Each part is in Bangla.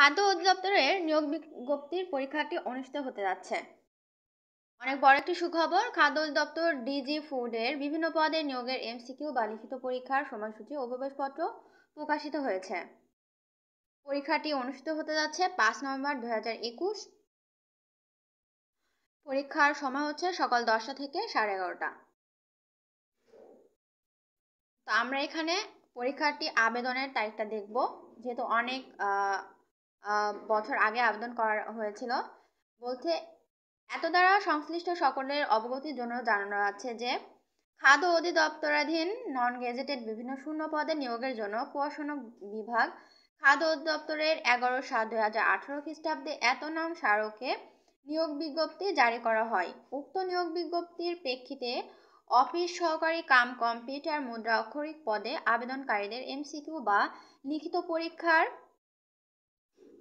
খাদ্য অধিদপ্তরের নিয়োগ বিজ্ঞপ্তির পরীক্ষাটি অনুষ্ঠিত হতে যাচ্ছে অনেক বড় একটি সুখবর খাদ্য অধিদপ্তর ডিজি ফুডের বিভিন্ন পদে নিয়োগের এমসিকিউ বা লিখিত পরীক্ষার সময়সূচি ও প্রবেশপত্র প্রকাশিত হয়েছে পরীক্ষাটি অনুষ্ঠিত হতে যাচ্ছে পাঁচ নভেম্বর দু হাজার একুশ পরীক্ষার সময় হচ্ছে সকাল দশটা থেকে সাড়ে এগারোটা তো আমরা এখানে পরীক্ষাটি আবেদনের তারিখটা দেখব যেহেতু অনেক বছর আগে আবেদন করা হয়েছিল বলছে এত দ্বারা সংশ্লিষ্ট সকলের অবগতির জন্য জানানো আছে যে খাদ্য অধিদপ্তরাধীন নন গেজেটেড বিভিন্ন শূন্য পদে নিয়োগের জন্য পড়াশোনা বিভাগ খাদ্য অধিদপ্তরের এগারো সাত দুই হাজার আঠারো খ্রিস্টাব্দে এত নাম স্মারকে নিয়োগ বিজ্ঞপ্তি জারি করা হয় উক্ত নিয়োগ বিজ্ঞপ্তির প্রেক্ষিতে অফিস সহকারী কাম কম্পিউটার মুদ্রা অক্ষরিক পদে আবেদনকারীদের এমসিকিউ বা লিখিত পরীক্ষার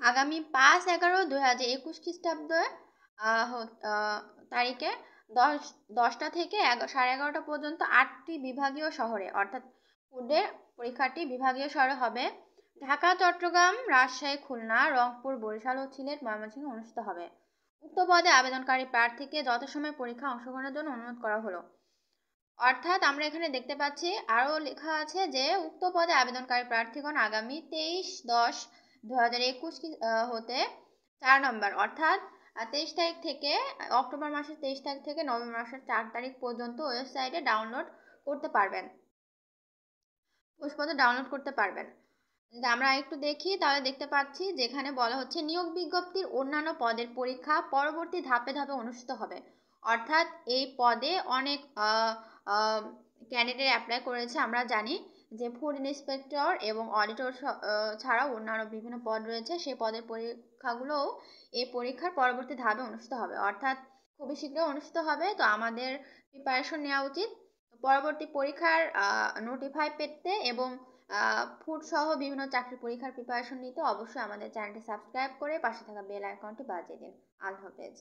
আগামী পাঁচ এগারো দু হাজার একুশ খ্রিস্টাব্দে তারিখে দশ দশটা থেকে সাড়ে এগারোটা পর্যন্ত আটটি বিভাগীয় শহরে অর্থাৎ ফুডের পরীক্ষাটি বিভাগীয় শহরে হবে ঢাকা চট্টগ্রাম রাজশাহী খুলনা রংপুর বরিশাল ও সিলেট ময়মনসিংহ অনুষ্ঠিত হবে উক্ত পদে আবেদনকারী প্রার্থীকে যথাসময়ে পরীক্ষা অংশগ্রহণের জন্য অনুরোধ করা হলো অর্থাৎ আমরা এখানে দেখতে পাচ্ছি আরও লেখা আছে যে উক্ত পদে আবেদনকারী প্রার্থীগণ আগামী তেইশ দশ দু হাজার একুশ হতে চার নম্বর অর্থাৎ তেইশ তারিখ থেকে অক্টোবর মাসের তেইশ তারিখ থেকে নভেম্বর মাসের চার তারিখ পর্যন্ত ওয়েবসাইটে ডাউনলোড করতে পারবেন পোষপত্র ডাউনলোড করতে পারবেন আমরা একটু দেখি তাহলে দেখতে পাচ্ছি যেখানে বলা হচ্ছে নিয়োগ বিজ্ঞপ্তির অন্যান্য পদের পরীক্ষা পরবর্তী ধাপে ধাপে অনুষ্ঠিত হবে অর্থাৎ এই পদে অনেক ক্যান্ডিডেট অ্যাপ্লাই করেছে আমরা জানি যে ফুড ইন্সপেক্টর এবং অডিটর ছাড়াও অন্যান্য বিভিন্ন পদ রয়েছে সেই পদের পরীক্ষাগুলোও এই পরীক্ষার পরবর্তী ধাপে অনুষ্ঠিত হবে অর্থাৎ খুবই শীঘ্রই অনুষ্ঠিত হবে তো আমাদের প্রিপারেশন নেওয়া উচিত পরবর্তী পরীক্ষার নোটিফাই পেতে এবং ফুড সহ বিভিন্ন চাকরি পরীক্ষার প্রিপারেশন নিতে অবশ্যই আমাদের চ্যানেলটি সাবস্ক্রাইব করে পাশে থাকা বেল আইকনটি বাজিয়ে দিন আল্লাহ হাফেজ